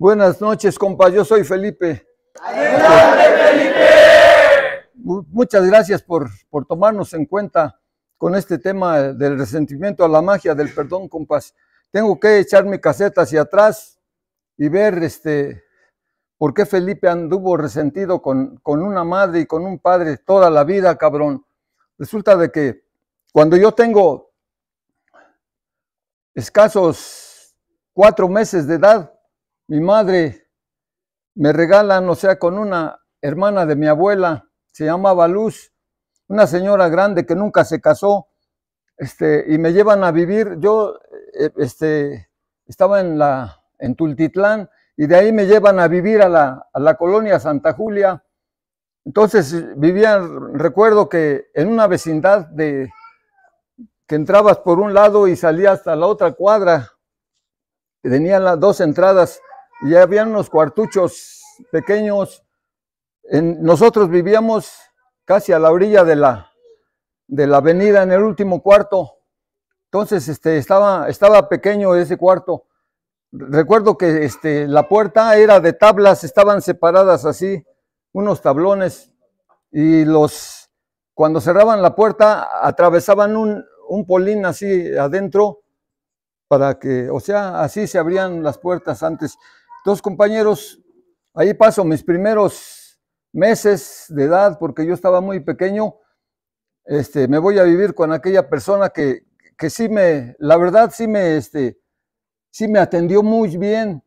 Buenas noches, compa. Yo soy Felipe. ¡Adelante, Felipe! Muchas gracias por, por tomarnos en cuenta con este tema del resentimiento a la magia del perdón, compas. Tengo que echar mi caseta hacia atrás y ver este, por qué Felipe anduvo resentido con, con una madre y con un padre toda la vida, cabrón. Resulta de que cuando yo tengo escasos cuatro meses de edad, mi madre me regalan, o sea, con una hermana de mi abuela, se llamaba Luz, una señora grande que nunca se casó, este, y me llevan a vivir, yo eh, este, estaba en, la, en Tultitlán, y de ahí me llevan a vivir a la, colonia Santa Julia. Entonces vivían, recuerdo que en una vecindad de que entrabas por un lado y salías hasta la otra cuadra, tenían las dos entradas y habían unos cuartuchos pequeños. En, nosotros vivíamos casi a la orilla de la, de la avenida en el último cuarto. Entonces este, estaba, estaba pequeño ese cuarto. Recuerdo que este, la puerta era de tablas, estaban separadas así, unos tablones, y los cuando cerraban la puerta atravesaban un, un polín así adentro para que, o sea, así se abrían las puertas antes. Entonces, compañeros, ahí paso mis primeros meses de edad, porque yo estaba muy pequeño, este, me voy a vivir con aquella persona que, sí me, la verdad sí me, este, sí me atendió muy bien,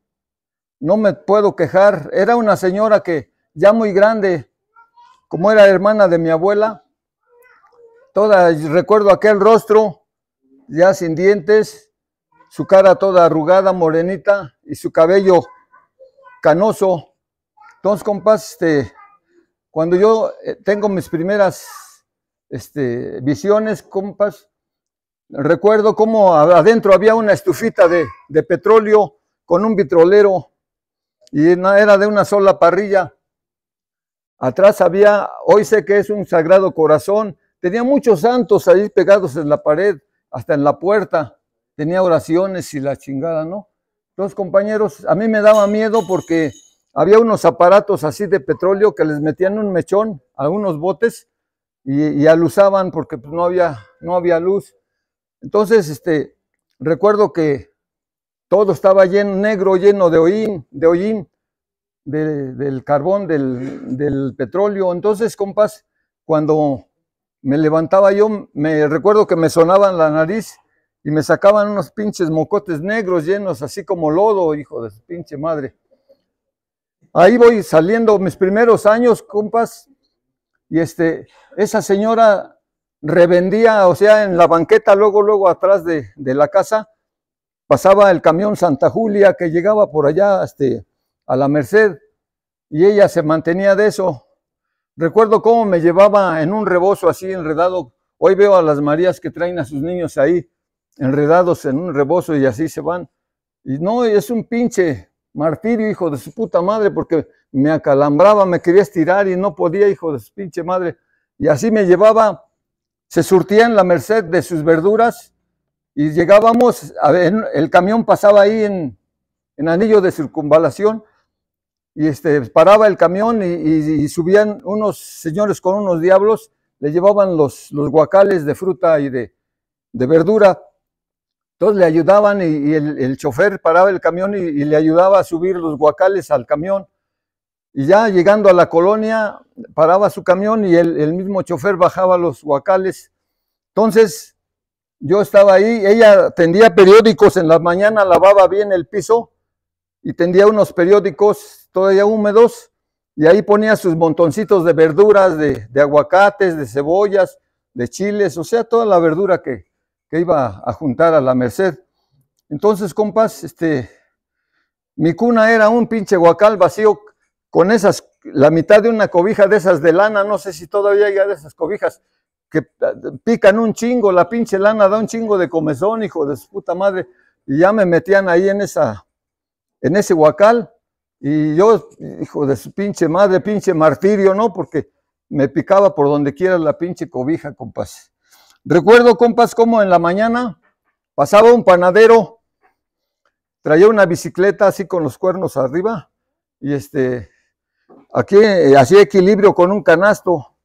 no me puedo quejar, era una señora que ya muy grande, como era hermana de mi abuela, toda, recuerdo aquel rostro, ya sin dientes, su cara toda arrugada, morenita, y su cabello canoso. Entonces, compas, este, cuando yo eh, tengo mis primeras este, visiones, compas, recuerdo cómo adentro había una estufita de, de petróleo con un vitrolero y era de una sola parrilla. Atrás había, hoy sé que es un sagrado corazón, tenía muchos santos ahí pegados en la pared, hasta en la puerta, tenía oraciones y la chingada, ¿no? Entonces, compañeros, a mí me daba miedo porque había unos aparatos así de petróleo que les metían un mechón a unos botes y, y alusaban porque pues, no, había, no había luz. Entonces, este, recuerdo que todo estaba lleno, negro, lleno de hollín, de hollín, del carbón, del, del, petróleo. Entonces, compas, cuando me levantaba yo, me recuerdo que me sonaban la nariz y me sacaban unos pinches mocotes negros llenos así como lodo, hijo de su pinche madre. Ahí voy saliendo mis primeros años, compas, y este, esa señora revendía, o sea, en la banqueta, luego, luego atrás de, de la casa, pasaba el camión Santa Julia que llegaba por allá este, a la Merced, y ella se mantenía de eso. Recuerdo cómo me llevaba en un rebozo así enredado. Hoy veo a las Marías que traen a sus niños ahí enredados en un rebozo y así se van. Y no, es un pinche martirio, hijo de su puta madre, porque me acalambraba, me quería estirar y no podía, hijo de su pinche madre. Y así me llevaba, se surtía en la merced de sus verduras y llegábamos, a ver, el camión pasaba ahí en, anillo de circunvalación y este, paraba el camión y, subían unos señores con unos diablos, le llevaban los, los guacales de fruta y de, de verdura entonces le ayudaban y, el, chofer paraba el camión y, le ayudaba a subir los guacales al camión. Y ya llegando a la colonia, paraba su camión y el, mismo chofer bajaba los guacales. Entonces yo estaba ahí, ella tendía periódicos en la mañana, lavaba bien el piso y tendía unos periódicos todavía húmedos y ahí ponía sus montoncitos de verduras, de aguacates, de cebollas, de chiles, o sea, toda la verdura que, que iba a juntar a la Merced. Entonces, compas, este, mi cuna era un pinche guacal vacío con esas, la mitad de una cobija de esas de lana, no sé si todavía hay de esas cobijas que ah, pican un chingo, la pinche lana da un chingo de comezón, hijo de su puta madre, y ya me metían ahí en esa, en ese guacal, y yo, hijo de su pinche madre, pinche martirio, ¿no? Porque me picaba por donde quiera la pinche cobija, compas. Recuerdo, compas, cómo en la mañana pasaba un panadero, traía una bicicleta así con los cuernos arriba y este, aquí eh, hacía equilibrio con un canasto,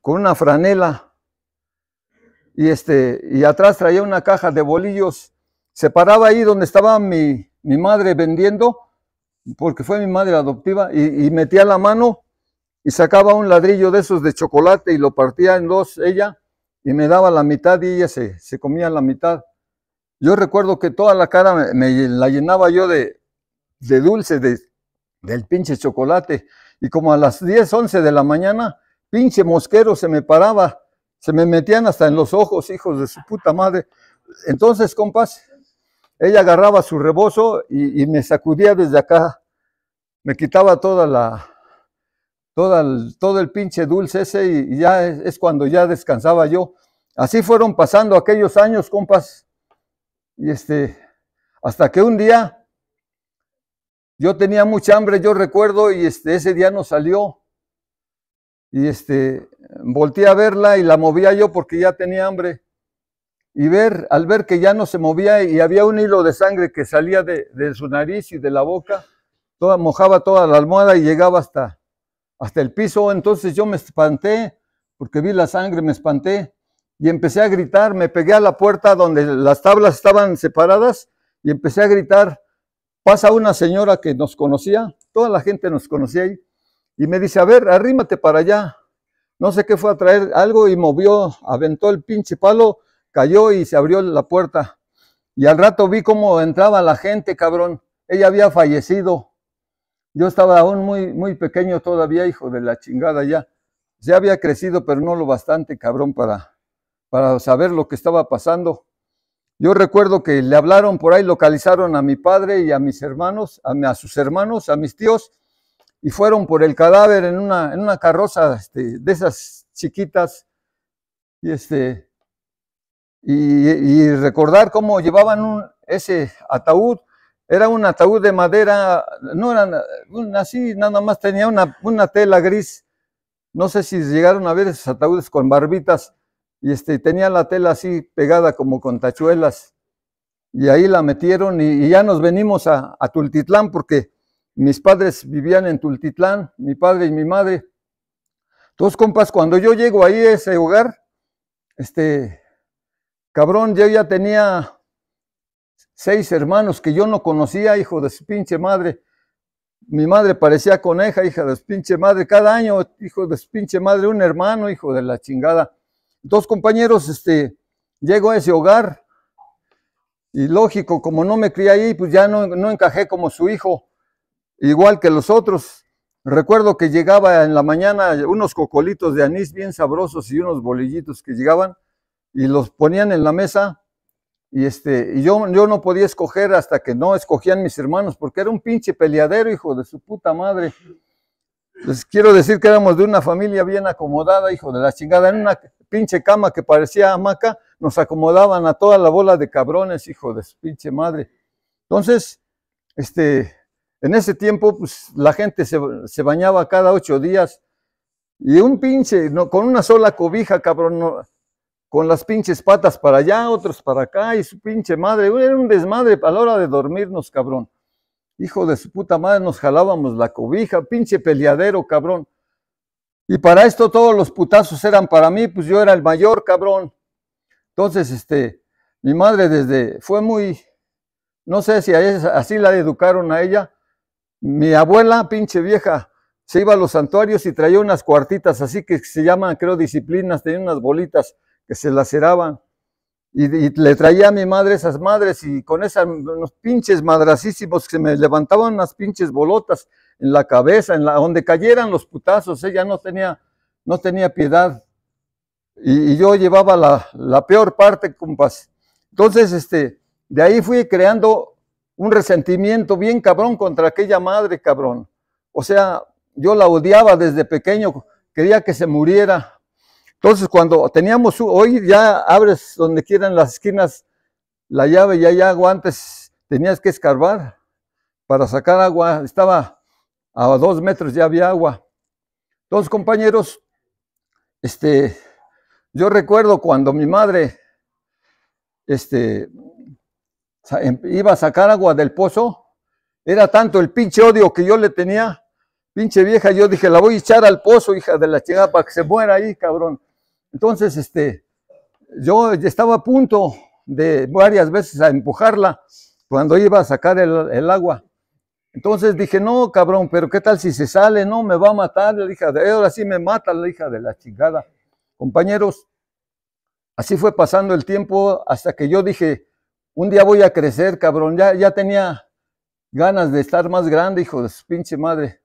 con una franela y este, y atrás traía una caja de bolillos. Se paraba ahí donde estaba mi, madre vendiendo, porque fue mi madre adoptiva, y metía la mano y sacaba un ladrillo de esos de chocolate y lo partía en dos ella y me daba la mitad y ella se, comía la mitad. Yo recuerdo que toda la cara me, la llenaba yo de, de dulce, de, del pinche chocolate. Y como a las 10, 11 de la mañana, pinche mosquero se me paraba, se me metían hasta en los ojos, hijos de su puta madre. Entonces, compas, ella agarraba su rebozo y me sacudía desde acá, me quitaba toda la, todo el, pinche dulce ese y, ya es, cuando ya descansaba yo. Así fueron pasando aquellos años, compas. Y este, hasta que un día yo tenía mucha hambre, yo recuerdo, y este, ese día no salió. Y este, volteé a verla y la movía yo porque ya tenía hambre. Y ver, al ver que ya no se movía y había un hilo de sangre que salía de, de su nariz y de la boca, toda, mojaba toda la almohada y llegaba hasta, hasta el piso. Entonces yo me espanté, porque vi la sangre, me espanté, y empecé a gritar, me pegué a la puerta donde las tablas estaban separadas, y empecé a gritar, pasa una señora que nos conocía, toda la gente nos conocía ahí, y me dice, a ver, arrímate para allá. No sé qué fue a traer algo y movió, aventó el pinche palo, cayó y se abrió la puerta. Y al rato vi cómo entraba la gente, cabrón. Ella había fallecido. Yo estaba aún muy, muy pequeño todavía, hijo de la chingada ya. Ya había crecido, pero no lo bastante, cabrón, para, para saber lo que estaba pasando. Yo recuerdo que le hablaron por ahí, localizaron a mi padre y a mis hermanos, a, sus hermanos, a mis tíos, y fueron por el cadáver en una, en una carroza este, de esas chiquitas. Y, este, y, y recordar cómo llevaban un, ese ataúd era un ataúd de madera, no era así, nada más tenía una, una, tela gris. No sé si llegaron a ver esos ataúdes con barbitas y este, tenía la tela así pegada como con tachuelas. Y ahí la metieron y, ya nos venimos a, Tultitlán porque mis padres vivían en Tultitlán, mi padre y mi madre. Entonces, compas, cuando yo llego ahí a ese hogar, este, cabrón, yo ya tenía seis hermanos que yo no conocía, hijo de su pinche madre. Mi madre parecía coneja, hija de su pinche madre. Cada año, hijo de su pinche madre, un hermano, hijo de la chingada. Dos compañeros, este, llego a ese hogar y lógico, como no me crié ahí, pues ya no, no encajé como su hijo, igual que los otros. Recuerdo que llegaba en la mañana unos cocolitos de anís bien sabrosos y unos bolillitos que llegaban y los ponían en la mesa y, este, yo, yo no podía escoger hasta que no escogían mis hermanos, porque era un pinche peleadero, hijo de su puta madre. Les quiero decir que éramos de una familia bien acomodada, hijo de la chingada. En una pinche cama que parecía hamaca, nos acomodaban a toda la bola de cabrones, hijo de su pinche madre. Entonces, este, en ese tiempo, pues la gente se, bañaba cada ocho días. Y un pinche, no, con una sola cobija, cabrón, no, con las pinches patas para allá, otros para acá, y su pinche madre, era un desmadre a la hora de dormirnos, cabrón. Hijo de su puta madre, nos jalábamos la cobija, pinche peleadero, cabrón. Y para esto todos los putazos eran para mí, pues yo era el mayor, cabrón. Entonces, este, mi madre desde, fue muy, no sé si así la educaron a ella. Mi abuela, pinche vieja, se iba a los santuarios y traía unas cuartitas, así que se llaman, creo, disciplinas, tenía unas bolitas que se laceraban. Y, le traía a mi madre esas madres y con esas, unos pinches madracísimos que me levantaban unas pinches bolotas en la cabeza, en la, donde cayeran los putazos, ella no tenía, no tenía piedad. Y, yo llevaba la, peor parte, compas. Entonces, este, de ahí fui creando un resentimiento bien cabrón contra aquella madre, cabrón. O sea, yo la odiaba desde pequeño, quería que se muriera. Entonces, cuando teníamos, hoy ya abres donde quieran las esquinas la llave y hay agua, antes tenías que escarbar para sacar agua, estaba a dos metros ya había agua. Entonces, compañeros, este, yo recuerdo cuando mi madre este, em, iba a sacar agua del pozo, era tanto el pinche odio que yo le tenía, pinche vieja, yo dije, la voy a echar al pozo, hija de la chingada, para que se muera ahí, cabrón. Entonces, este, yo estaba a punto de varias veces a empujarla cuando iba a sacar el, agua. Entonces dije, no, cabrón, pero ¿qué tal si se sale? No, me va a matar la hija de... Ahora sí me mata la hija de la chingada. Compañeros, así fue pasando el tiempo hasta que yo dije, un día voy a crecer, cabrón. Ya, ya tenía ganas de estar más grande, hijo de su pinche madre.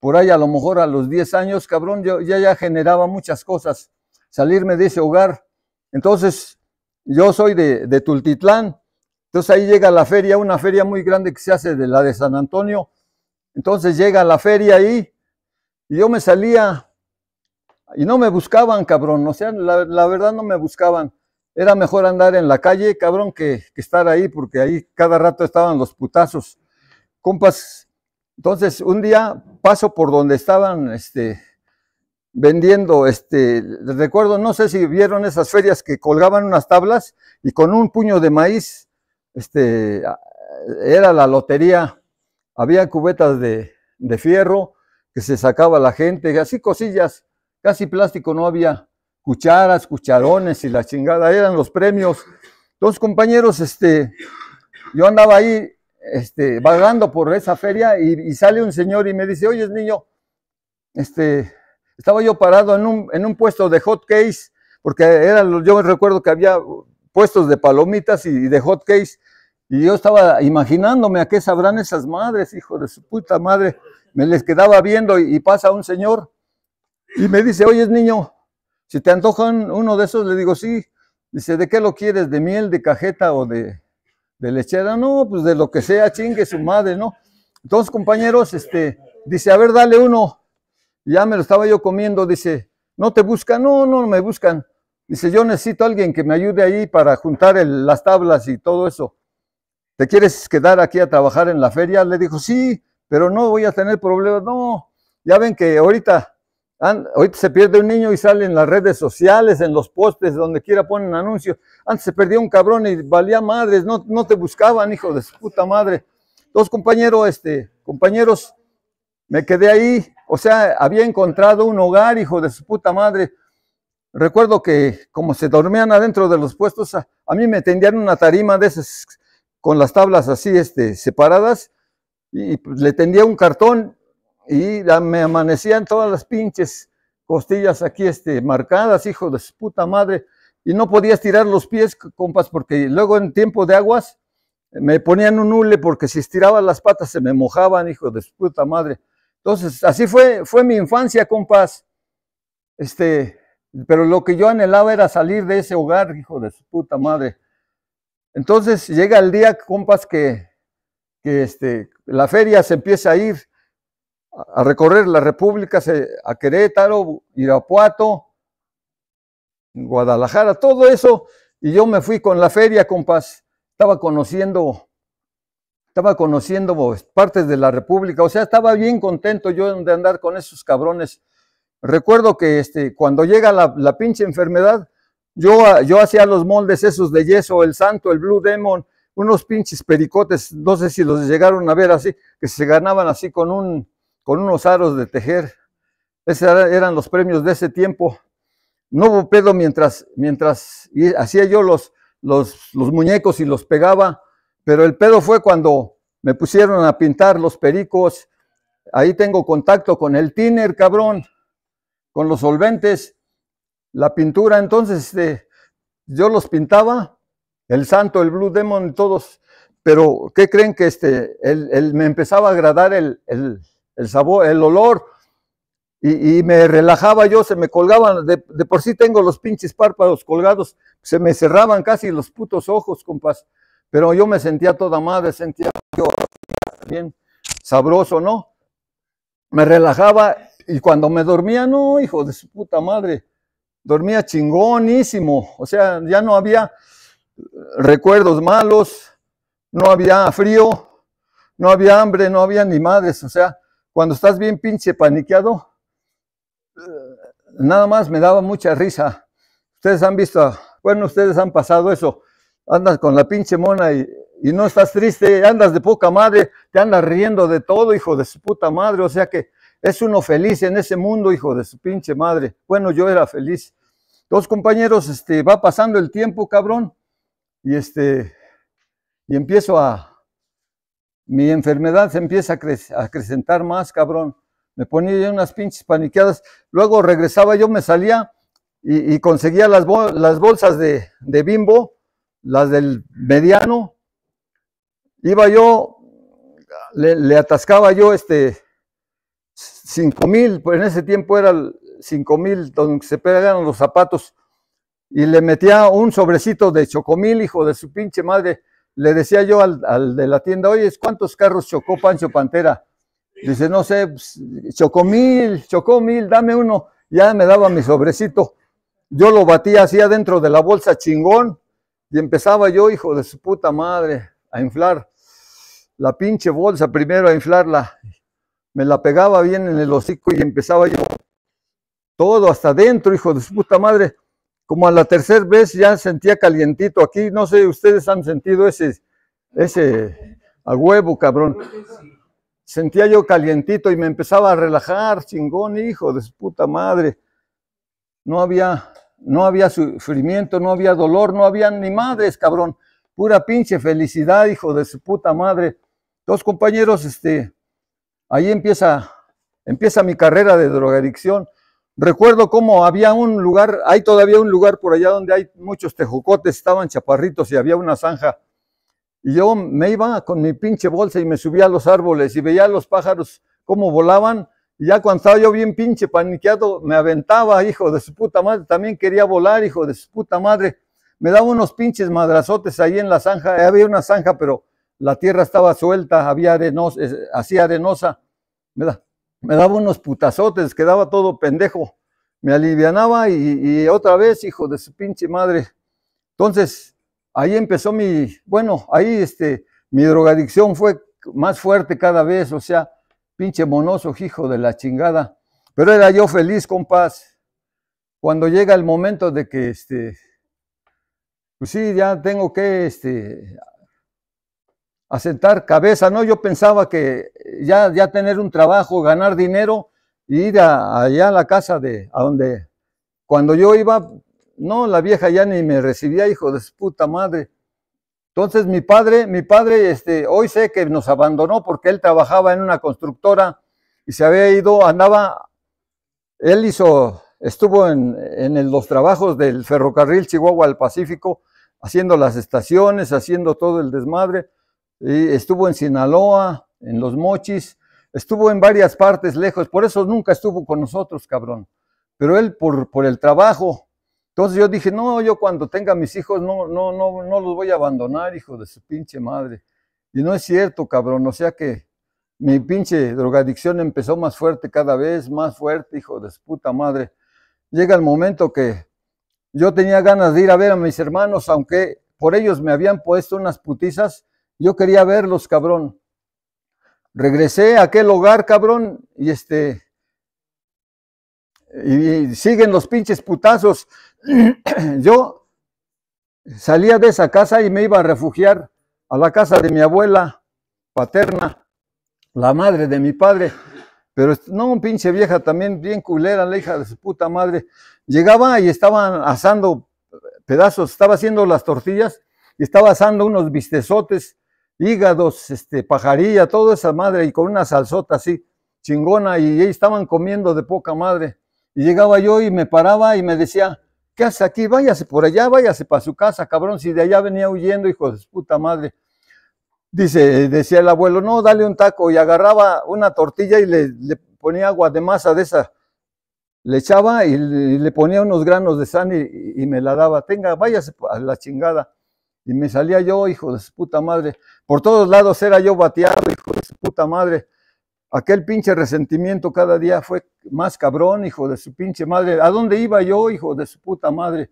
Por ahí a lo mejor a los 10 años, cabrón, yo ya, ya generaba muchas cosas salirme de ese hogar. Entonces, yo soy de, Tultitlán, entonces ahí llega la feria, una feria muy grande que se hace de la de San Antonio. Entonces llega la feria ahí y yo me salía y no me buscaban, cabrón, o sea, la, verdad no me buscaban. Era mejor andar en la calle, cabrón, que, que estar ahí, porque ahí cada rato estaban los putazos. Compas, entonces, un día paso por donde estaban este, vendiendo, este, recuerdo, no sé si vieron esas ferias que colgaban unas tablas y con un puño de maíz, este, era la lotería, había cubetas de, de fierro que se sacaba la gente, así cosillas, casi plástico no había, cucharas, cucharones y la chingada, eran los premios. Dos compañeros, este, yo andaba ahí, este, vagando por esa feria y, sale un señor y me dice, oye, es niño, este, estaba yo parado en un, en un puesto de hot case, porque eran, yo recuerdo que había puestos de palomitas y, de hot case, y yo estaba imaginándome a qué sabrán esas madres, hijo de su puta madre. Me les quedaba viendo y, pasa un señor y me dice, oye niño, si te antojan uno de esos, le digo, sí. Dice, ¿de qué lo quieres? ¿De miel, de cajeta o de, de lechera? No, pues de lo que sea, chingue su madre, ¿no? Entonces, compañeros, este, dice, a ver, dale uno ya me lo estaba yo comiendo, dice, ¿no te buscan? No, no, me buscan. Dice, yo necesito alguien que me ayude ahí para juntar las tablas y todo eso. ¿Te quieres quedar aquí a trabajar en la feria? Le dijo, sí, pero no voy a tener problemas. No, ya ven que ahorita, ahorita se pierde un niño y sale en las redes sociales, en los postes, donde quiera ponen anuncios. Antes se perdió un cabrón y valía madres, no, no te buscaban, hijo de su puta madre. Dos compañeros, este, compañeros, me quedé ahí o sea, había encontrado un hogar, hijo de su puta madre. Recuerdo que como se dormían adentro de los puestos, a, mí me tendían una tarima de esas con las tablas así este, separadas y pues, le tendía un cartón y me amanecían todas las pinches costillas aquí este, marcadas, hijo de su puta madre. Y no podía estirar los pies, compas, porque luego en tiempo de aguas me ponían un hule porque si estiraba las patas se me mojaban, hijo de su puta madre. Entonces, así fue, fue mi infancia, compas. Este, pero lo que yo anhelaba era salir de ese hogar, hijo de su puta madre. Entonces llega el día, compas, que, que este, la feria se empieza a ir a, recorrer la República, a Querétaro, Irapuato, Guadalajara, todo eso. Y yo me fui con la feria, compas. Estaba conociendo estaba conociendo partes de la República, o sea, estaba bien contento yo de andar con esos cabrones. Recuerdo que este, cuando llega la, pinche enfermedad, yo, ah, yo hacía los moldes esos de yeso, el santo, el blue demon, unos pinches pericotes, no sé si los llegaron a ver así, que se ganaban así con, un, con unos aros de tejer. Esos eran los premios de ese tiempo. No hubo pedo mientras, mientras hacía yo los, los, los muñecos y los pegaba pero el pedo fue cuando me pusieron a pintar los pericos. Ahí tengo contacto con el tiner, cabrón, con los solventes, la pintura. Entonces, este, yo los pintaba, el santo, el blue demon, todos. Pero, ¿qué creen que este, me empezaba a agradar el, sabor, el olor? Y, me relajaba yo, se me colgaban, de, de, por sí tengo los pinches párpados colgados, se me cerraban casi los putos ojos, compas. Pero yo me sentía toda madre, sentía bien sabroso, ¿no? Me relajaba y cuando me dormía, no, hijo de su puta madre, dormía chingonísimo. O sea, ya no había recuerdos malos, no había frío, no había hambre, no había ni madres. O sea, cuando estás bien pinche paniqueado, eh, nada más me daba mucha risa. Ustedes han visto, bueno, ustedes han pasado eso andas con la pinche mona y, no estás triste, andas de poca madre, te andas riendo de todo, hijo de su puta madre. O sea que es uno feliz en ese mundo, hijo de su pinche madre. Bueno, yo era feliz. Dos compañeros, este, va pasando el tiempo, cabrón, y este, y empiezo a, mi enfermedad se empieza a, acrecentar más, cabrón. Me ponía unas pinches paniqueadas. Luego regresaba, yo me salía y, conseguía las, las bolsas de, de bimbo las del mediano, iba yo, le, atascaba yo este 5 mil, pues en ese tiempo era 5 mil donde se pegaban los zapatos, y le metía un sobrecito de chocomil, hijo de su pinche madre. Le decía yo al, de la tienda, oye, ¿cuántos carros chocó Pancho Pantera? Dice, no sé, mil pues, chocomil, chocomil, dame uno. Ya me daba mi sobrecito. Yo lo batía así adentro de la bolsa chingón y empezaba yo, hijo de su puta madre, a inflar la pinche bolsa, primero a inflarla. Me la pegaba bien en el hocico y empezaba yo todo hasta adentro, hijo de su puta madre. Como a la tercera vez ya sentía calientito aquí. No sé, ustedes han sentido ese, ese a huevo, cabrón. Sentía yo calientito y me empezaba a relajar, chingón, hijo de su puta madre. No había no había sufrimiento, no había dolor, no había ni madres, cabrón. Pura pinche felicidad, hijo de su puta madre. Dos compañeros, este, ahí empieza, empieza mi carrera de drogadicción. Recuerdo cómo había un lugar, hay todavía un lugar por allá donde hay muchos tejocotes, estaban chaparritos y había una zanja. Y yo me iba con mi pinche bolsa y me subía a los árboles y veía a los pájaros cómo volaban y ya cuando estaba yo bien pinche paniqueado, me aventaba, hijo de su puta madre. También quería volar, hijo de su puta madre. Me daba unos pinches madrazotes ahí en la zanja. Eh, había una zanja, pero la tierra estaba suelta, había arenosa, eh, así arenosa. Me, me daba unos putazotes, quedaba todo pendejo. Me alivianaba y, otra vez, hijo de su pinche madre. Entonces, ahí empezó mi, bueno, ahí este, mi drogadicción fue más fuerte cada vez, o sea, pinche monoso, hijo de la chingada. Pero era yo feliz, paz. Cuando llega el momento de que, este, pues sí, ya tengo que, este, asentar cabeza, ¿no? Yo pensaba que ya, ya tener un trabajo, ganar dinero, y ir allá a la casa de, a donde, cuando yo iba, no, la vieja ya ni me recibía, hijo de su puta madre. Entonces mi padre, mi padre, este, hoy sé que nos abandonó porque él trabajaba en una constructora y se había ido, andaba, él hizo, estuvo en, los trabajos del ferrocarril Chihuahua al Pacífico, haciendo las estaciones, haciendo todo el desmadre, y estuvo en Sinaloa, en Los Mochis, estuvo en varias partes lejos, por eso nunca estuvo con nosotros, cabrón. Pero él por, por el trabajo, entonces yo dije, no, yo cuando tenga mis hijos no, no, no, no los voy a abandonar, hijo de su pinche madre. Y no es cierto, cabrón, o sea que mi pinche drogadicción empezó más fuerte cada vez, más fuerte, hijo de su puta madre. Llega el momento que yo tenía ganas de ir a ver a mis hermanos, aunque por ellos me habían puesto unas putizas, yo quería verlos, cabrón. Regresé a aquel hogar, cabrón, y este, y siguen los pinches putazos. Yo salía de esa casa y me iba a refugiar a la casa de mi abuela paterna, la madre de mi padre. Pero no, un pinche vieja también, bien culera, la hija de su puta madre. Llegaba y estaban asando pedazos, estaba haciendo las tortillas y estaba asando unos bistezotes, hígados, este, pajarilla, toda esa madre y con una salsota así chingona y estaban comiendo de poca madre. Y llegaba yo y me paraba y me decía, ¿qué hace aquí? Váyase por allá, váyase para su casa, cabrón, si de allá venía huyendo, hijo de puta madre. Dice, decía el abuelo, no, dale un taco y agarraba una tortilla y le, le ponía agua de masa de esa. Le echaba y le, ponía unos granos de sal y, y, me la daba. Tenga, váyase a la chingada. Y me salía yo, hijo de su puta madre. Por todos lados era yo bateado, hijo de su puta madre aquel pinche resentimiento cada día fue más cabrón, hijo de su pinche madre. ¿A dónde iba yo, hijo de su puta madre?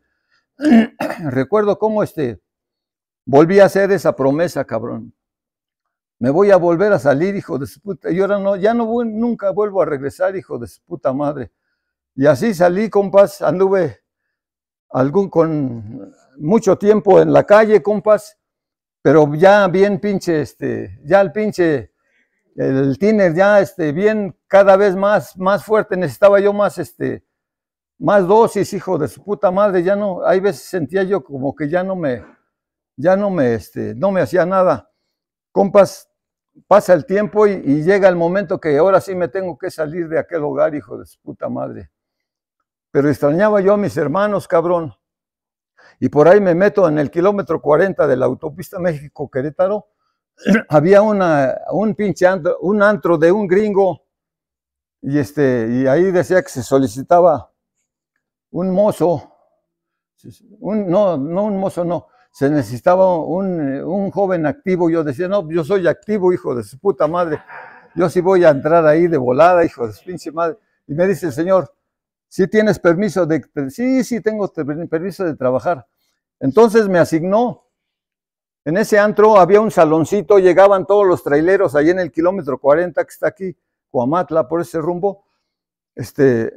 Recuerdo cómo este, volví a hacer esa promesa, cabrón. Me voy a volver a salir, hijo de su puta. Y ahora no, ya no nunca vuelvo a regresar, hijo de su puta madre. Y así salí, compás, anduve algún con mucho tiempo en la calle, compás, pero ya bien pinche, este, ya el pinche el tiner ya este, bien cada vez más, más fuerte, necesitaba yo más, este, más dosis, hijo de su puta madre, ya no, hay veces sentía yo como que ya no me, ya no me, este, no me hacía nada. Compas, pasa el tiempo y, y llega el momento que ahora sí me tengo que salir de aquel hogar, hijo de su puta madre. Pero extrañaba yo a mis hermanos, cabrón. Y por ahí me meto en el kilómetro 40 de la autopista México-Querétaro había una, un pinche antro, un antro de un gringo y, este, y ahí decía que se solicitaba un mozo, no, no un mozo, no, se necesitaba un, joven activo. Yo decía, no, yo soy activo, hijo de su puta madre. Yo sí voy a entrar ahí de volada, hijo de su pinche madre. Y me dice el señor, si tienes permiso de... Sí, sí, tengo permiso de trabajar. Entonces me asignó en ese antro había un saloncito, llegaban todos los traileros ahí en el kilómetro 40 que está aquí, Coamatla, por ese rumbo. Este, eh,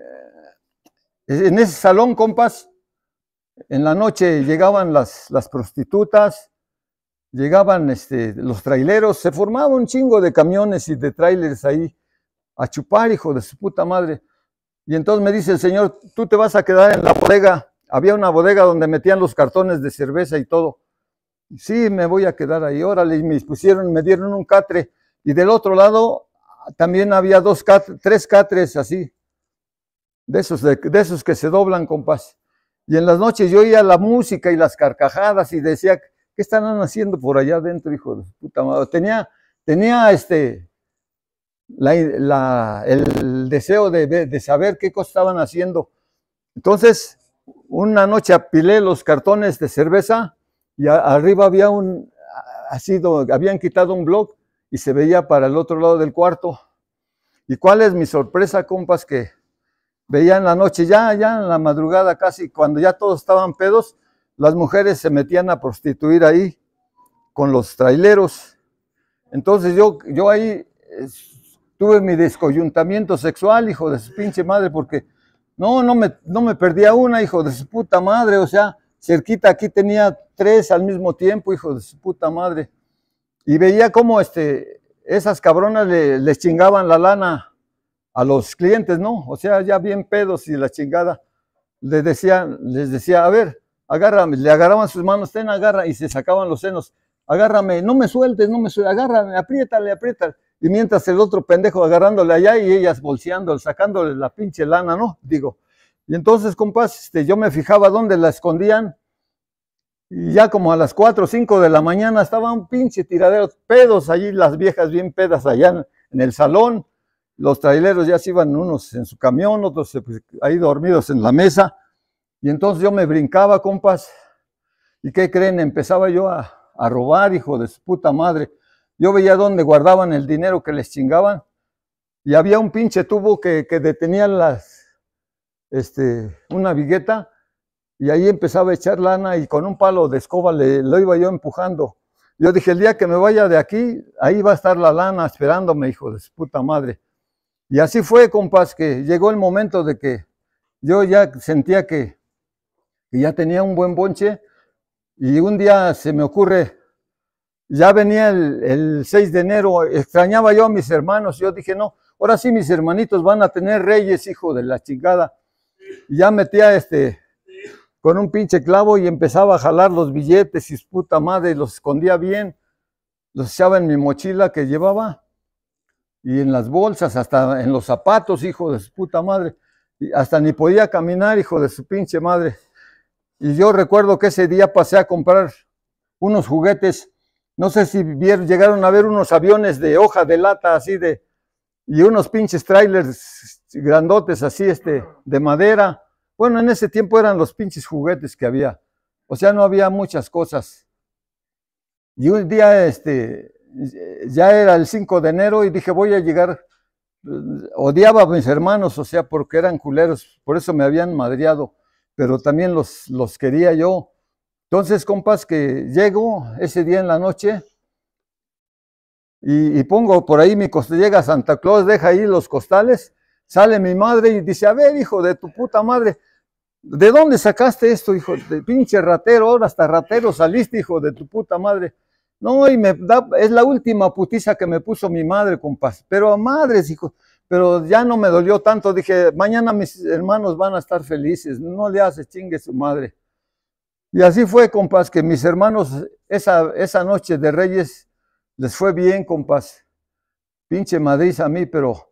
en ese salón, compas, en la noche llegaban las, las prostitutas, llegaban este, los traileros, se formaba un chingo de camiones y de trailers ahí a chupar, hijo de su puta madre. Y entonces me dice el señor, tú te vas a quedar en la bodega. Había una bodega donde metían los cartones de cerveza y todo sí, me voy a quedar ahí, órale, y me pusieron, me dieron un catre, y del otro lado también había dos catres, tres catres así, de esos, de, esos que se doblan, con paz. Y en las noches yo oía la música y las carcajadas y decía, ¿qué están haciendo por allá adentro, hijo de puta madre? Tenía, tenía este, el deseo de, saber qué cosas estaban haciendo. Entonces, una noche apilé los cartones de cerveza y arriba había un, así, habían quitado un blog y se veía para el otro lado del cuarto. ¿Y cuál es mi sorpresa, compas? Que veía en la noche, ya, ya en la madrugada casi, cuando ya todos estaban pedos, las mujeres se metían a prostituir ahí con los traileros. Entonces yo, yo ahí tuve mi descoyuntamiento sexual, hijo de su pinche madre, porque no, no me, no me perdía una, hijo de su puta madre, o sea, cerquita aquí tenía tres al mismo tiempo, hijo de su puta madre. Y veía cómo este, esas cabronas les chingaban la lana a los clientes, ¿no? O sea, ya bien pedos y la chingada. Les decía, les decía, a ver, agárrame, le agarraban sus manos, ten, agarra, y se sacaban los senos. Agárrame, no me sueltes, no me sueltes, agárrame, apriétale, apriétale. Y mientras el otro pendejo agarrándole allá y ellas bolseándole, sacándole la pinche lana, ¿no? Digo, y entonces, compas, este, yo me fijaba dónde la escondían. Y ya como a las 4 o 5 de la mañana estaba un pinche tiradero, pedos allí, las viejas bien pedas allá en, el salón. Los traileros ya se iban unos en su camión, otros eh, pues, ahí dormidos en la mesa. Y entonces yo me brincaba, compas ¿Y qué creen? Empezaba yo a, robar, hijo de su puta madre. Yo veía dónde guardaban el dinero que les chingaban. Y había un pinche tubo que, que detenía las, este, una vigueta y ahí empezaba a echar lana y con un palo de escoba le, lo iba yo empujando. Yo dije, el día que me vaya de aquí, ahí va a estar la lana esperándome, hijo de puta madre. Y así fue, compás, que llegó el momento de que yo ya sentía que, ya tenía un buen bonche y un día se me ocurre, ya venía el, el 6 de enero, extrañaba yo a mis hermanos, yo dije, no, ahora sí mis hermanitos van a tener reyes, hijo de la chingada ya metía este con un pinche clavo y empezaba a jalar los billetes y puta madre, los escondía bien, los echaba en mi mochila que llevaba y en las bolsas, hasta en los zapatos, hijo de su puta madre, hasta ni podía caminar, hijo de su pinche madre. Y yo recuerdo que ese día pasé a comprar unos juguetes, no sé si llegaron a ver unos aviones de hoja de lata así de, y unos pinches trailers grandotes así, este, de madera. Bueno, en ese tiempo eran los pinches juguetes que había. O sea, no había muchas cosas. Y un día, este, ya era el 5 de enero y dije, voy a llegar. Odiaba a mis hermanos, o sea, porque eran culeros, por eso me habían madreado, pero también los, los quería yo. Entonces, compas, que llego ese día en la noche y, pongo por ahí mi costal, llega Santa Claus, deja ahí los costales Sale mi madre y dice, a ver, hijo de tu puta madre, ¿de dónde sacaste esto, hijo de pinche ratero? Ahora hasta ratero saliste, hijo de tu puta madre. No, y me da, es la última putiza que me puso mi madre, compás. Pero a madres, hijo, pero ya no me dolió tanto. Dije, mañana mis hermanos van a estar felices, no le haces chingue su madre. Y así fue, compás, que mis hermanos esa, esa noche de Reyes les fue bien, compás. Pinche Madrid a mí, pero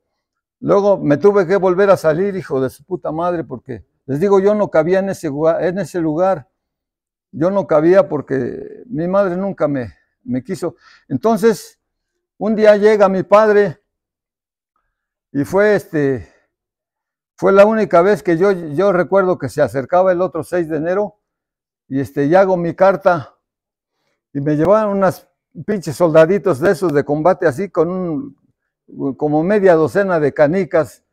Luego me tuve que volver a salir, hijo de su puta madre, porque les digo, yo no cabía en ese, en ese lugar. Yo no cabía porque mi madre nunca me, me quiso. Entonces, un día llega mi padre y fue este, fue la única vez que yo, yo recuerdo que se acercaba el otro 6 de enero y este, hago mi carta y me llevaban unos pinches soldaditos de esos de combate así con un como media docena de canicas.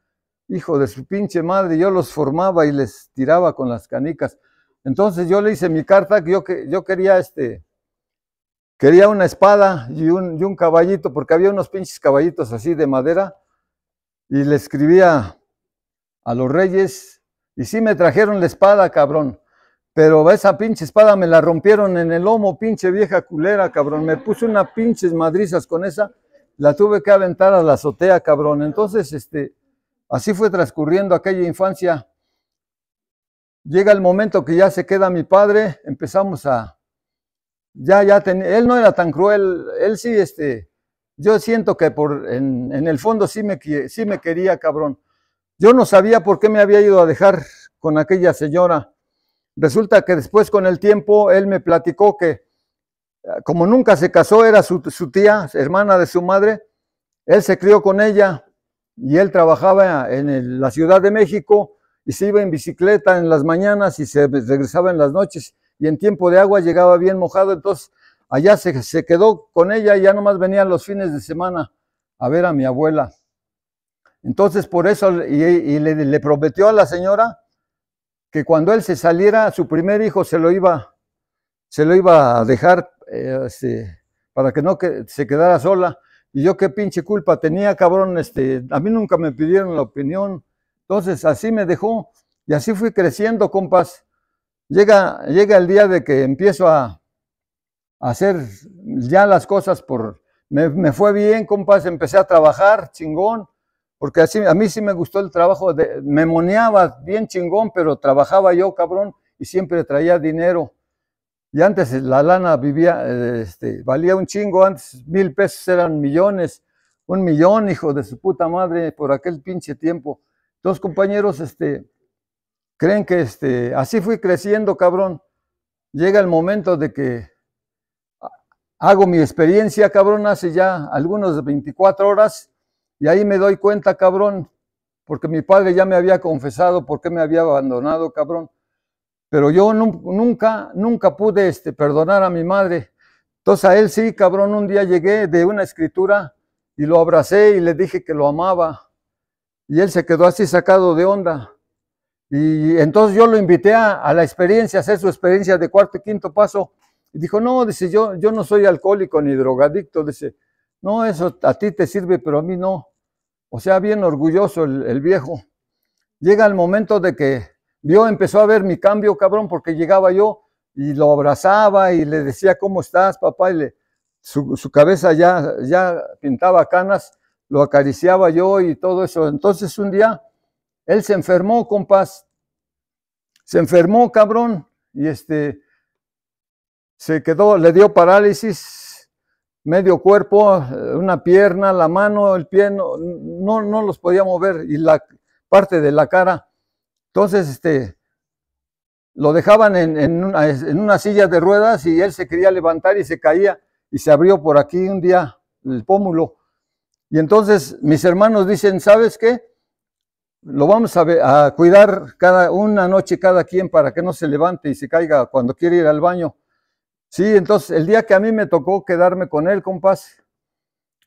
Hijo de su pinche madre, yo los formaba y les tiraba con las canicas. Entonces yo le hice mi carta que yo, yo quería este, quería una espada y un, y un, caballito, porque había unos pinches caballitos así de madera, y le escribía a los reyes, y sí me trajeron la espada, cabrón, pero esa pinche espada me la rompieron en el lomo, pinche vieja culera, cabrón, me puse unas pinches madrizas con esa, la tuve que aventar a la azotea, cabrón. Entonces, este, así fue transcurriendo aquella infancia. Llega el momento que ya se queda mi padre, empezamos a, ya, ya, él no era tan cruel, él sí, este, yo siento que por, en, el fondo sí me, sí me quería, cabrón. Yo no sabía por qué me había ido a dejar con aquella señora. Resulta que después con el tiempo él me platicó que como nunca se casó, era su, tía, hermana de su madre, él se crió con ella y él trabajaba en la Ciudad de México y se iba en bicicleta en las mañanas y se regresaba en las noches y en tiempo de agua llegaba bien mojado, entonces allá se, quedó con ella y ya nomás venían los fines de semana a ver a mi abuela. Entonces por eso, y, le, le prometió a la señora que cuando él se saliera, su primer hijo se lo iba, se lo iba a dejar eh, este, para que no se quedara sola. Y yo qué pinche culpa tenía, cabrón, este, a mí nunca me pidieron la opinión. Entonces así me dejó y así fui creciendo, compas. Llega, llega el día de que empiezo a, hacer ya las cosas por... Me, fue bien, compas, empecé a trabajar, chingón, porque así, a mí sí me gustó el trabajo, de, me moneaba bien chingón, pero trabajaba yo, cabrón, y siempre traía dinero. Y antes la lana vivía, este, valía un chingo, antes mil pesos eran millones, un millón, hijo de su puta madre, por aquel pinche tiempo. Dos compañeros, este, creen que este, así fui creciendo, cabrón. Llega el momento de que hago mi experiencia, cabrón, hace ya algunos 24 horas, y ahí me doy cuenta, cabrón, porque mi padre ya me había confesado por qué me había abandonado, cabrón. Pero yo nunca, nunca pude este, perdonar a mi madre. Entonces a él sí, cabrón, un día llegué de una escritura y lo abracé y le dije que lo amaba. Y él se quedó así sacado de onda. Y entonces yo lo invité a, la experiencia, a hacer su experiencia de cuarto y quinto paso. Y dijo, no, dice, yo, yo no soy alcohólico ni drogadicto. Dice, no, eso a ti te sirve, pero a mí no. O sea, bien orgulloso el viejo. Llega el momento de que vio, empezó a ver mi cambio, cabrón, porque llegaba yo y lo abrazaba y le decía, ¿cómo estás, papá? Y le, su, cabeza ya, ya pintaba canas, lo acariciaba yo y todo eso. Entonces un día él se enfermó, compás. Se enfermó, cabrón, y este se quedó, le dio parálisis, medio cuerpo, una pierna, la mano, el pie, no, no, no los podía mover y la parte de la cara entonces, este, lo dejaban en, en, una, silla de ruedas y él se quería levantar y se caía y se abrió por aquí un día el pómulo. Y entonces mis hermanos dicen, ¿sabes qué? Lo vamos a, cuidar cada una noche cada quien para que no se levante y se caiga cuando quiere ir al baño. Sí, entonces el día que a mí me tocó quedarme con él, compás,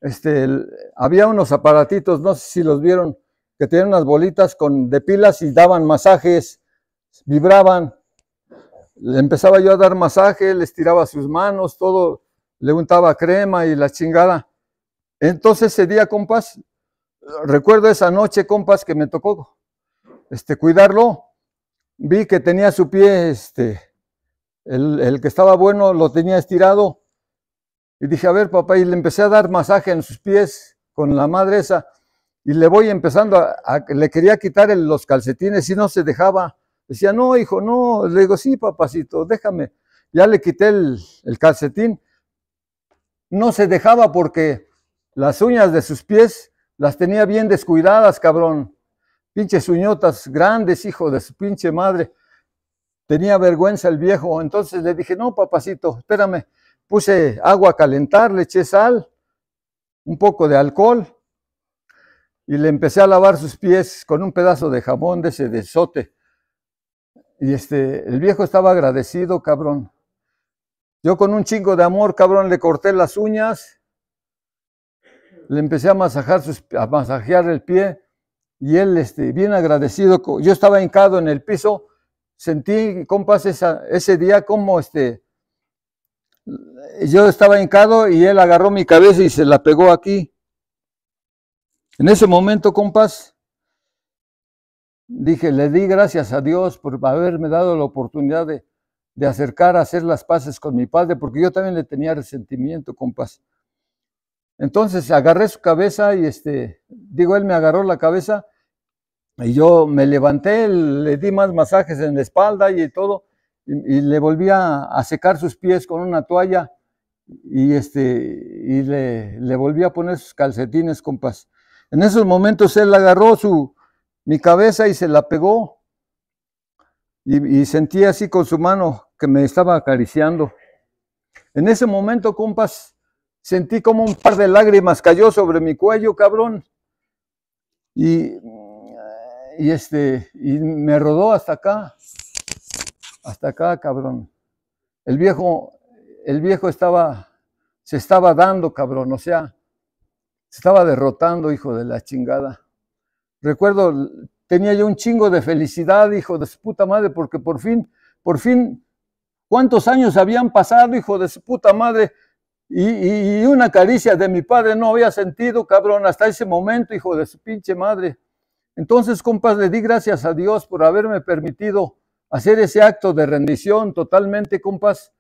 este, había unos aparatitos, no sé si los vieron, que tenían unas bolitas con, de pilas y daban masajes, vibraban. Le empezaba yo a dar masaje, le estiraba sus manos, todo, le untaba crema y la chingada. Entonces ese día, compas, recuerdo esa noche, compas, que me tocó este, cuidarlo. Vi que tenía su pie, este, el, el que estaba bueno lo tenía estirado. Y dije, a ver, papá, y le empecé a dar masaje en sus pies con la madre esa y le voy empezando a, le quería quitar los calcetines y no se dejaba. Decía, no, hijo, no. Le digo, sí, papacito, déjame. Ya le quité el, el calcetín. No se dejaba porque las uñas de sus pies las tenía bien descuidadas, cabrón. Pinches uñotas grandes, hijo de su pinche madre. Tenía vergüenza el viejo. Entonces le dije, no, papacito, espérame. Puse agua a calentar, le eché sal, un poco de alcohol y le empecé a lavar sus pies con un pedazo de jamón de ese desote Y este, el viejo estaba agradecido, cabrón. Yo con un chingo de amor, cabrón, le corté las uñas, le empecé a masajar sus, masajear el pie y él, este, bien agradecido, yo estaba hincado en el piso, sentí, compas, ese día como este, yo estaba hincado y él agarró mi cabeza y se la pegó aquí. En ese momento, compas, dije, le di gracias a Dios por haberme dado la oportunidad de, acercar a hacer las paces con mi padre, porque yo también le tenía resentimiento, compas. Entonces agarré su cabeza y este, digo, él me agarró la cabeza y yo me levanté, le di más masajes en la espalda y todo, y, le volví a, secar sus pies con una toalla y, este, y le, le volví a poner sus calcetines, compas. En esos momentos él agarró su, mi cabeza y se la pegó. Y, sentí así con su mano que me estaba acariciando. En ese momento, compas, sentí como un par de lágrimas cayó sobre mi cuello, cabrón. Y, y este, y me rodó hasta acá. Hasta acá, cabrón. El viejo, el viejo estaba, se estaba dando, cabrón. O sea, se estaba derrotando, hijo de la chingada. Recuerdo, tenía yo un chingo de felicidad, hijo de su puta madre, porque por fin, por fin, ¿cuántos años habían pasado, hijo de su puta madre? Y, una caricia de mi padre no había sentido, cabrón, hasta ese momento, hijo de su pinche madre. Entonces, compas, le di gracias a Dios por haberme permitido hacer ese acto de rendición totalmente, compas,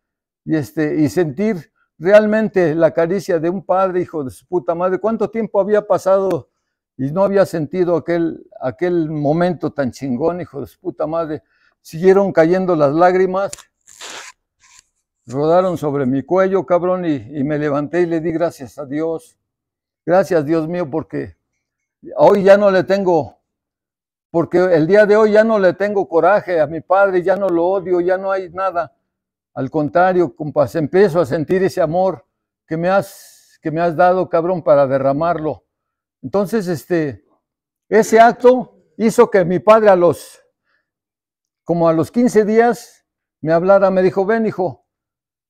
y, este, y sentir realmente la caricia de un padre, hijo de su puta madre, cuánto tiempo había pasado y no había sentido aquel, aquel momento tan chingón, hijo de su puta madre. Siguieron cayendo las lágrimas, rodaron sobre mi cuello, cabrón, y me levanté y le di gracias a Dios. Gracias, Dios mío, porque hoy ya no le tengo porque el día de hoy ya no le tengo coraje a mi padre, ya no lo odio, ya no hay nada. Al contrario, compas, empiezo a sentir ese amor que me has, que me has dado, cabrón, para derramarlo. Entonces, este, ese acto hizo que mi padre a los, como a los 15 días, me hablara, me dijo, ven hijo,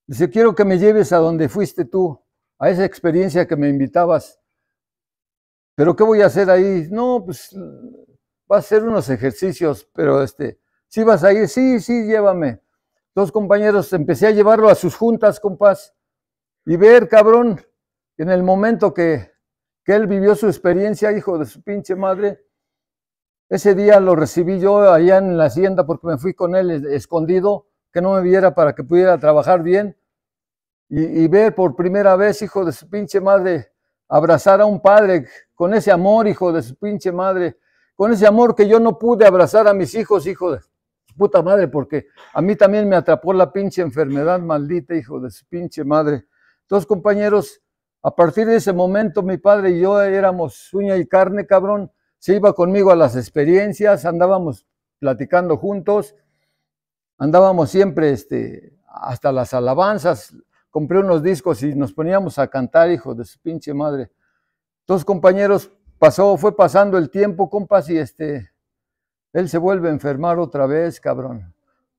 dice, quiero que me lleves a donde fuiste tú, a esa experiencia que me invitabas. Pero ¿qué voy a hacer ahí? No, pues va a hacer unos ejercicios, pero este, si vas a ir, sí, sí, llévame. Dos compañeros, empecé a llevarlo a sus juntas, compás, y ver, cabrón, en el momento que, él vivió su experiencia, hijo de su pinche madre, ese día lo recibí yo allá en la hacienda porque me fui con él escondido, que no me viera para que pudiera trabajar bien. Y, y, ver por primera vez, hijo de su pinche madre, abrazar a un padre con ese amor, hijo de su pinche madre, con ese amor que yo no pude abrazar a mis hijos, hijo de puta madre, porque a mí también me atrapó la pinche enfermedad maldita, hijo de su pinche madre. Entonces, compañeros, a partir de ese momento mi padre y yo éramos uña y carne, cabrón. Se iba conmigo a las experiencias, andábamos platicando juntos, andábamos siempre este, hasta las alabanzas. Compré unos discos y nos poníamos a cantar, hijo de su pinche madre. Entonces, compañeros, pasó, fue pasando el tiempo, compas, y este, él se vuelve a enfermar otra vez, cabrón.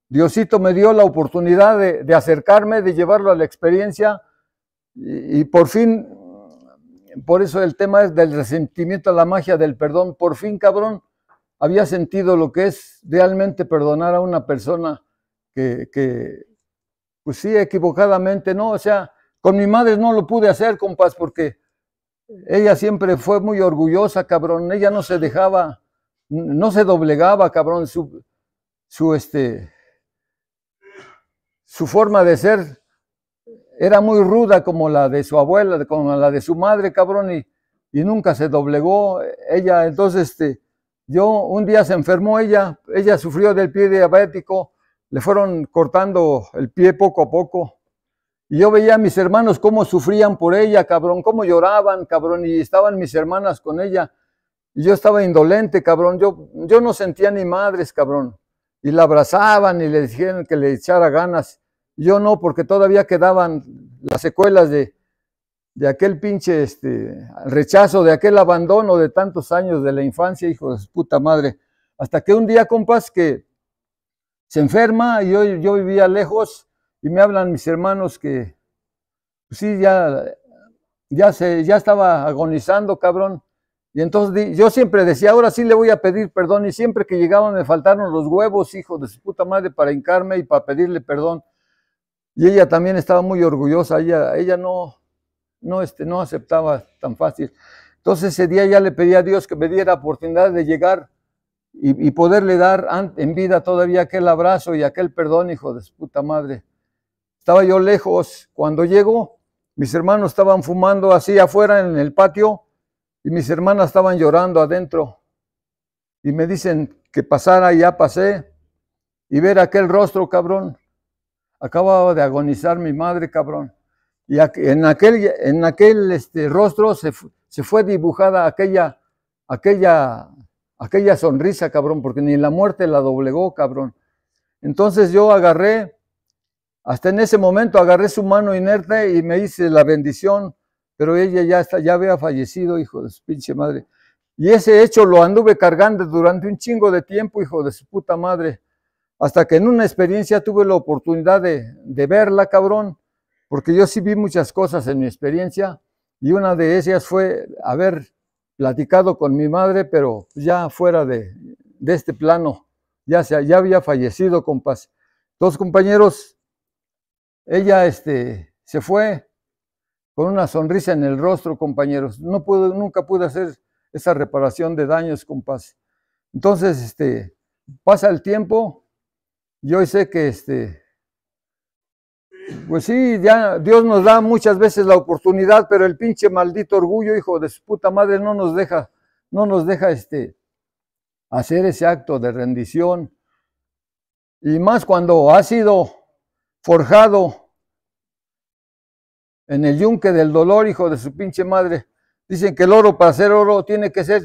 Diosito me dio la oportunidad de, acercarme, de llevarlo a la experiencia y, por fin, por eso el tema es del resentimiento a la magia del perdón. Por fin, cabrón, había sentido lo que es realmente perdonar a una persona que, que pues sí, equivocadamente, no, o sea, con mi madre no lo pude hacer, compás porque ella siempre fue muy orgullosa, cabrón, ella no se dejaba no se doblegaba, cabrón, su, este, su forma de ser era muy ruda como la de su abuela, como la de su madre, cabrón, y, nunca se doblegó. Ella, entonces, este, yo, un día se enfermó ella, ella sufrió del pie diabético, le fueron cortando el pie poco a poco. Y yo veía a mis hermanos cómo sufrían por ella, cabrón, cómo lloraban, cabrón, y estaban mis hermanas con ella. Y yo estaba indolente, cabrón. Yo, yo no sentía ni madres, cabrón. Y la abrazaban y le dijeron que le echara ganas. Yo no, porque todavía quedaban las secuelas de, aquel pinche este, rechazo, de aquel abandono de tantos años de la infancia, hijo de puta madre. Hasta que un día, compas, que se enferma y yo, yo vivía lejos y me hablan mis hermanos que pues sí, ya, ya, se, ya estaba agonizando, cabrón. Y entonces yo siempre decía, ahora sí le voy a pedir perdón. Y siempre que llegaban me faltaron los huevos, hijo de su puta madre, para hincarme y para pedirle perdón. Y ella también estaba muy orgullosa. Ella, ella no, no, este, no aceptaba tan fácil. Entonces ese día ya le pedí a Dios que me diera oportunidad de llegar y, y poderle dar en vida todavía aquel abrazo y aquel perdón, hijo de su puta madre. Estaba yo lejos. Cuando llego, mis hermanos estaban fumando así afuera en el patio y mis hermanas estaban llorando adentro y me dicen que pasara ya pasé y ver aquel rostro, cabrón. Acababa de agonizar mi madre, cabrón. Y en aquel, en aquel este, rostro se, se fue dibujada aquella, aquella, aquella sonrisa, cabrón, porque ni la muerte la doblegó, cabrón. Entonces yo agarré, hasta en ese momento agarré su mano inerte y me hice la bendición pero ella ya, ya había fallecido, hijo de su pinche madre. Y ese hecho lo anduve cargando durante un chingo de tiempo, hijo de su puta madre, hasta que en una experiencia tuve la oportunidad de, verla, cabrón, porque yo sí vi muchas cosas en mi experiencia, y una de ellas fue haber platicado con mi madre, pero ya fuera de, este plano, ya, se, ya había fallecido, compas. Dos compañeros, ella este, se fue, con una sonrisa en el rostro, compañeros. No puedo, nunca pude hacer esa reparación de daños, compas. Entonces, este, pasa el tiempo, Yo sé que, este, pues sí, ya Dios nos da muchas veces la oportunidad, pero el pinche maldito orgullo, hijo de su puta madre, no nos deja, no nos deja, este, hacer ese acto de rendición. Y más cuando ha sido forjado en el yunque del dolor, hijo de su pinche madre. Dicen que el oro para ser oro tiene que ser,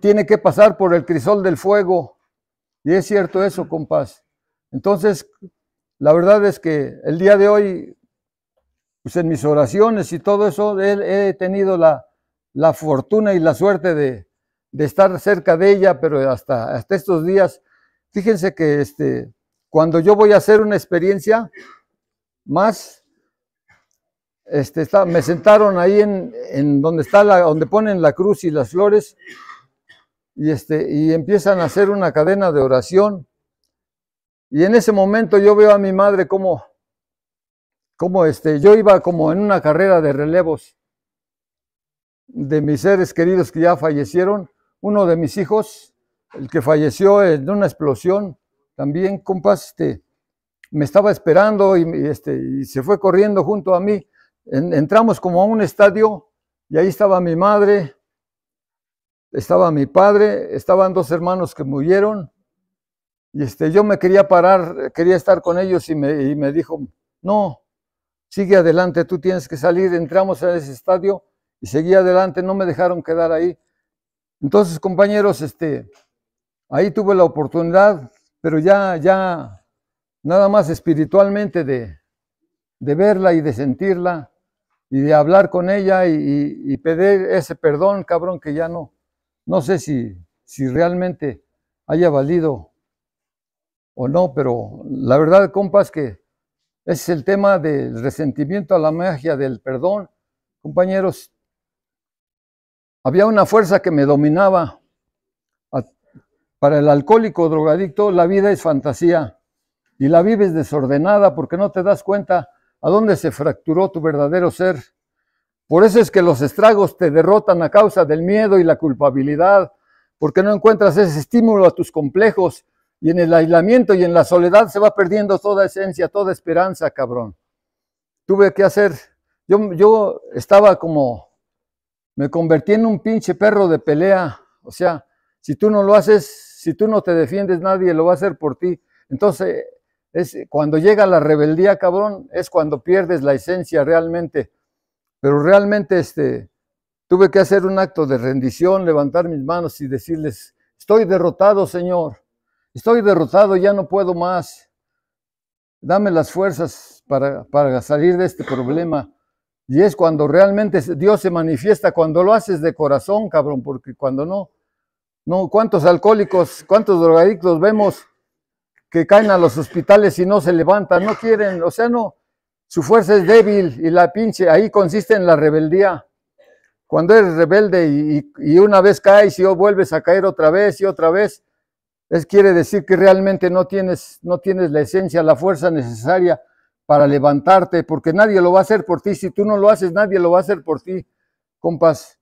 tiene que pasar por el crisol del fuego. Y es cierto eso, compás. Entonces, la verdad es que el día de hoy, pues en mis oraciones y todo eso, he tenido la, fortuna y la suerte de, estar cerca de ella, pero hasta, hasta estos días, fíjense que este, cuando yo voy a hacer una experiencia más este, me sentaron ahí en, donde está la, donde ponen la cruz y las flores, y este, y empiezan a hacer una cadena de oración. Y en ese momento yo veo a mi madre como, como este, yo iba como en una carrera de relevos de mis seres queridos que ya fallecieron. Uno de mis hijos, el que falleció en una explosión, también, compas, este, me estaba esperando y, este, y se fue corriendo junto a mí entramos como a un estadio y ahí estaba mi madre, estaba mi padre, estaban dos hermanos que murieron. Y este, yo me quería parar, quería estar con ellos y me, me dijo, no, sigue adelante, tú tienes que salir. Entramos a ese estadio y seguí adelante, no me dejaron quedar ahí. Entonces, compañeros, este, ahí tuve la oportunidad, pero ya, ya, nada más espiritualmente de, de verla y de sentirla y de hablar con ella y, pedir ese perdón, cabrón, que ya no. No sé si, si realmente haya valido o no, pero la verdad, compas, que ese es el tema del resentimiento a la magia del perdón. Compañeros, había una fuerza que me dominaba. Para el alcohólico drogadicto, la vida es fantasía y la vives desordenada porque no te das cuenta ¿A dónde se fracturó tu verdadero ser? Por eso es que los estragos te derrotan a causa del miedo y la culpabilidad, porque no encuentras ese estímulo a tus complejos y en el aislamiento y en la soledad se va perdiendo toda esencia, toda esperanza, cabrón. Tuve que hacer, yo, yo estaba como, me convertí en un pinche perro de pelea, o sea, si tú no lo haces, si tú no te defiendes, nadie lo va a hacer por ti. Entonces, es, cuando llega la rebeldía, cabrón, es cuando pierdes la esencia realmente. Pero realmente este, tuve que hacer un acto de rendición, levantar mis manos y decirles, estoy derrotado, Señor, estoy derrotado, ya no puedo más. Dame las fuerzas para, salir de este problema. Y es cuando realmente Dios se manifiesta, cuando lo haces de corazón, cabrón, porque cuando no, no, ¿cuántos alcohólicos, cuántos drogadictos vemos? que caen a los hospitales y no se levantan, no quieren, o sea, no, su fuerza es débil y la pinche, ahí consiste en la rebeldía. Cuando eres rebelde y, una vez caes y oh, vuelves a caer otra vez y otra vez, es quiere decir que realmente no tienes, no tienes la esencia, la fuerza necesaria para levantarte, porque nadie lo va a hacer por ti. Si tú no lo haces, nadie lo va a hacer por ti, compas.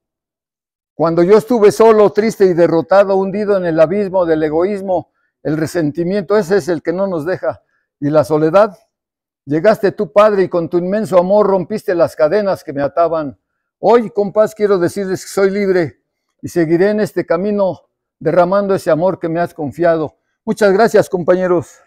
Cuando yo estuve solo, triste y derrotado, hundido en el abismo del egoísmo, el resentimiento ese es el que no nos deja. Y la soledad. Llegaste tú, Padre, y con tu inmenso amor rompiste las cadenas que me ataban. Hoy, compás, quiero decirles que soy libre y seguiré en este camino derramando ese amor que me has confiado. Muchas gracias, compañeros.